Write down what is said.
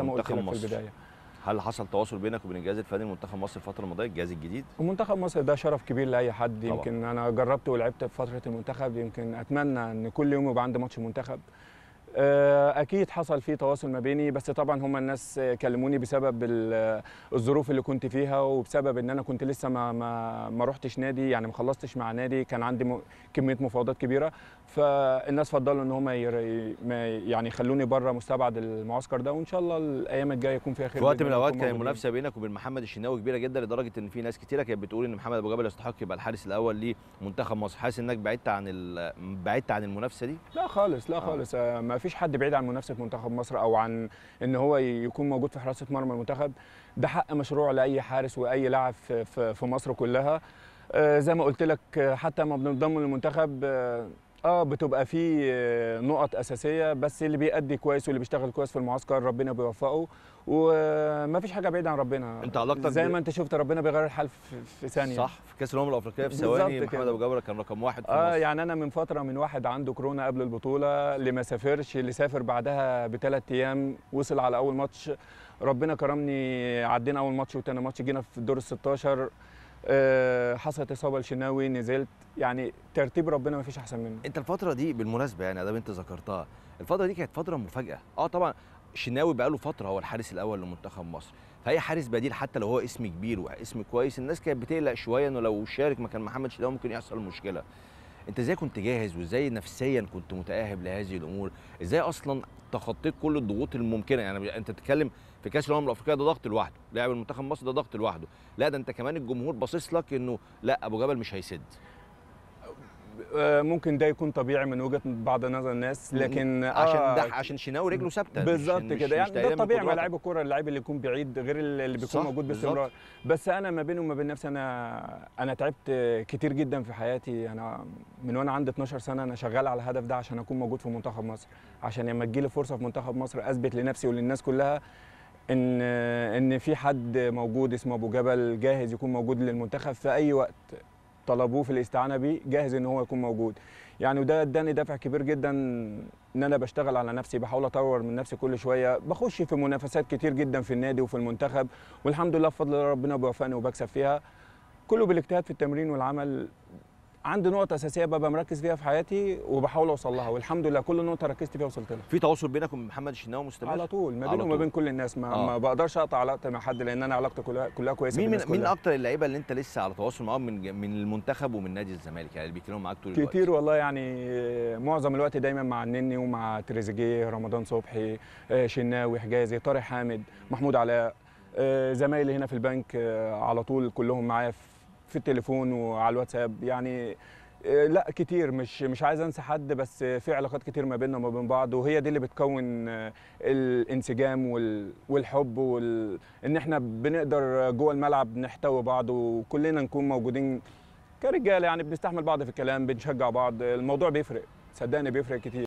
منتخب مصر البداية. هل حصل تواصل بينك وبين الجهاز الفني لمنتخب مصر الفتره الماضيه الجهاز الجديد منتخب مصر ده شرف كبير لاي حد طبعا. يمكن انا جربت ولعبت في فتره المنتخب يمكن اتمنى ان كل يوم يبقى عندي ماتش منتخب آه، اكيد حصل في تواصل ما بيني بس طبعا هم الناس كلموني بسبب الظروف اللي كنت فيها وبسبب ان انا كنت لسه ما ما, ما رحتش نادي يعني ما خلصتش مع نادي كان عندي كميه مفاوضات كبيره فالناس فضلوا ان هم يعني يخلوني بره مستبعد المعسكر ده وان شاء الله الايام الجايه يكون فيها خير في وقت من الاوقات كان المنافسه بينك وبين محمد الشناوي كبيره جدا لدرجه ان في ناس كتيره كانت بتقول ان محمد ابو جبل يستحق يبقى الحارس الاول لمنتخب مصر حاسس انك بعدت عن بعدت عن المنافسه دي لا خالص لا خالص آه. ما فيش حد بعيد عن منافسه منتخب مصر او عن ان هو يكون موجود في حراسه مرمى المنتخب ده حق مشروع لاي حارس واي لاعب في, مصر كلها آه، زي ما قلت لك آه، حتى ما بننضم للمنتخب آه، اه بتبقى في آه، نقط اساسيه بس اللي بيأدي كويس واللي بيشتغل كويس في المعسكر ربنا بيوفقه وما فيش حاجه بعيده عن ربنا انت علاقتك زي ما انت شفت ربنا بيغير الحال في ثانيه صح في كاس الامم الافريقيه في ثواني محمد ابو جبر كان رقم واحد في اه مصر. يعني انا من فتره من واحد عنده كورونا قبل البطوله اللي ما سافرش اللي سافر بعدها بثلاث ايام وصل على اول ماتش ربنا كرمني عدينا اول ماتش وتاني ماتش جينا في الدور ال 16 آه، حصلت اصابه لشناوي نزلت يعني ترتيب ربنا ما فيش احسن منه انت الفتره دي بالمناسبه يعني ادام انت ذكرتها الفتره دي كانت فتره مفاجاه اه طبعا الشناوي بقاله فتره هو الحارس الاول لمنتخب مصر فاي حارس بديل حتى لو هو اسم كبير واسم كويس الناس كانت بتقلق شويه انه لو شارك مكان محمد شناوي ممكن يحصل مشكله انت ازاي كنت جاهز وازاي نفسيا كنت متاهب لهذه الامور ازاي اصلا تخطيت كل الضغوط الممكنه يعني انت تتكلم في كاس الامم الافريقيه ده ضغط لوحده لاعب المنتخب مصر ده ضغط لوحده لا ده انت كمان الجمهور باصص لك انه لا ابو جبل مش هيسد آه، ممكن ده يكون طبيعي من وجهه بعض نظر الناس لكن عشان آه، ده عشان شناوي رجله ثابته بالظبط كده يعني ده طبيعي مع لعيب الكوره اللاعب اللي يكون بعيد غير اللي بيكون موجود باستمرار بس انا ما بيني وما بين نفسي انا انا تعبت كتير جدا في حياتي انا من وانا عندي 12 سنه انا شغال على الهدف ده عشان اكون موجود في منتخب مصر عشان لما تجيلي فرصه في منتخب مصر اثبت لنفسي وللناس كلها ان ان في حد موجود اسمه ابو جبل جاهز يكون موجود للمنتخب في اي وقت طلبوه في الاستعانه بيه جاهز ان هو يكون موجود يعني وده اداني دافع كبير جدا ان انا بشتغل على نفسي بحاول اطور من نفسي كل شويه بخش في منافسات كتير جدا في النادي وفي المنتخب والحمد لله بفضل ربنا بيوفقني وبكسب فيها كله بالاجتهاد في التمرين والعمل عندي نقط اساسيه ببقى مركز فيها في حياتي وبحاول اوصل لها والحمد لله كل نقطه ركزت فيها وصلت لها في تواصل بينك وبين محمد الشناوي مستمر على طول ما بينه وما بين كل الناس ما, آه. ما بقدرش اقطع علاقتي مع حد لان انا علاقتي كلها كلها كويسه مين من مين اكتر اللعيبه اللي انت لسه على تواصل معاهم من من المنتخب ومن نادي الزمالك يعني اللي بيتكلموا معاك طول الوقت كتير والله يعني آه، معظم الوقت دايما مع النني ومع تريزيجيه رمضان صبحي آه، شناوي حجازي طارق حامد محمود علاء آه، زمايلي هنا في البنك على طول كلهم معايا في في التليفون وعلى الواتساب يعني آه، لا كتير مش مش عايز انسى حد بس في علاقات كتير ما بيننا وما بين بعض وهي دي اللي بتكون آه، الانسجام والحب وان احنا بنقدر جوه الملعب نحتوي بعض وكلنا نكون موجودين كرجاله يعني بنستحمل بعض في الكلام بنشجع بعض الموضوع بيفرق صدقني بيفرق كتير